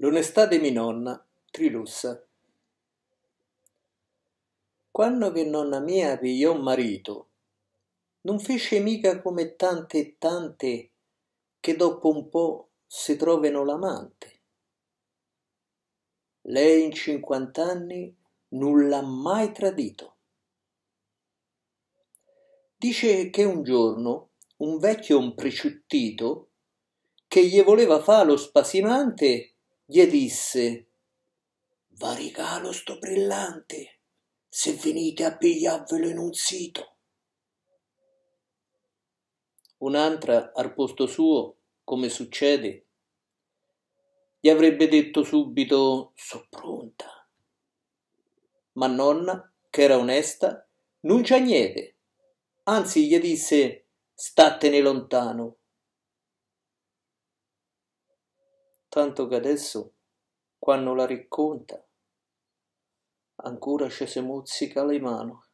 L'onestà di mia nonna, Trilussa. Quando che nonna mia pigliò un marito, non fece mica come tante e tante che dopo un po' si trovano l'amante. Lei in cinquant'anni non l'ha mai tradito. Dice che un giorno un vecchio un preciuttito che gli voleva fare lo spasimante gli disse «Va regalo sto brillante, se venite a pigliarvelo in un sito. Un'altra al posto suo, come succede, gli avrebbe detto subito so pronta. Ma nonna, che era onesta, non c'è niente. Anzi, gli disse statene lontano, tanto che adesso, quando la racconta, ancora ci si mozzica le mani.